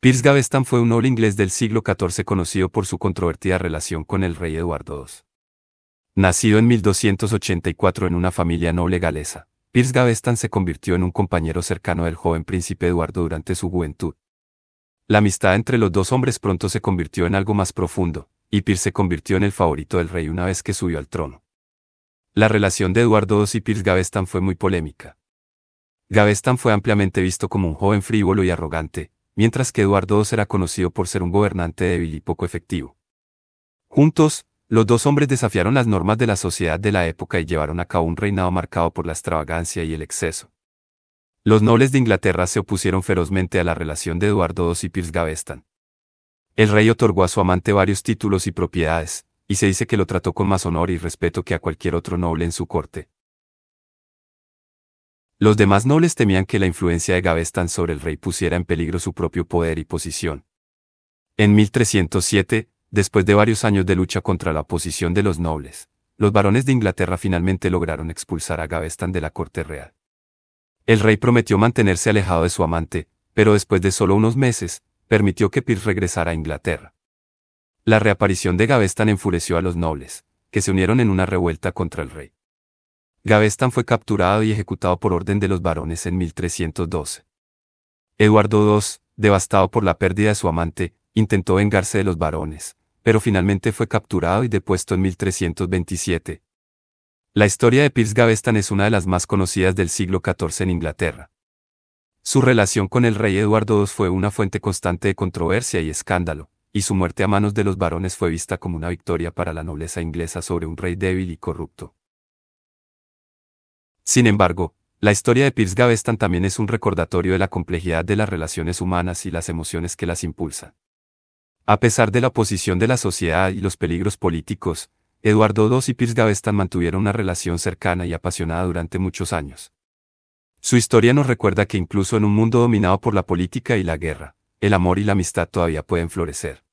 Piers Gavestan fue un noble inglés del siglo XIV conocido por su controvertida relación con el rey Eduardo II. Nacido en 1284 en una familia noble galesa, Piers Gavestan se convirtió en un compañero cercano del joven príncipe Eduardo durante su juventud. La amistad entre los dos hombres pronto se convirtió en algo más profundo, y Piers se convirtió en el favorito del rey una vez que subió al trono. La relación de Eduardo II y Piers Gavestan fue muy polémica. Gavestan fue ampliamente visto como un joven frívolo y arrogante, mientras que Eduardo II era conocido por ser un gobernante débil y poco efectivo. Juntos, los dos hombres desafiaron las normas de la sociedad de la época y llevaron a cabo un reinado marcado por la extravagancia y el exceso. Los nobles de Inglaterra se opusieron ferozmente a la relación de Eduardo II y Piers Gavestan. El rey otorgó a su amante varios títulos y propiedades, y se dice que lo trató con más honor y respeto que a cualquier otro noble en su corte. Los demás nobles temían que la influencia de Gavestan sobre el rey pusiera en peligro su propio poder y posición. En 1307, después de varios años de lucha contra la oposición de los nobles, los varones de Inglaterra finalmente lograron expulsar a Gavestan de la corte real. El rey prometió mantenerse alejado de su amante, pero después de solo unos meses, permitió que Pearl regresara a Inglaterra. La reaparición de Gavestan enfureció a los nobles, que se unieron en una revuelta contra el rey. Gavestan fue capturado y ejecutado por orden de los varones en 1312. Eduardo II, devastado por la pérdida de su amante, intentó vengarse de los varones, pero finalmente fue capturado y depuesto en 1327. La historia de Piers Gavestan es una de las más conocidas del siglo XIV en Inglaterra. Su relación con el rey Eduardo II fue una fuente constante de controversia y escándalo, y su muerte a manos de los varones fue vista como una victoria para la nobleza inglesa sobre un rey débil y corrupto. Sin embargo, la historia de Pirs Gavestan también es un recordatorio de la complejidad de las relaciones humanas y las emociones que las impulsan. A pesar de la oposición de la sociedad y los peligros políticos, Eduardo II y Pirs Gavestan mantuvieron una relación cercana y apasionada durante muchos años. Su historia nos recuerda que incluso en un mundo dominado por la política y la guerra, el amor y la amistad todavía pueden florecer.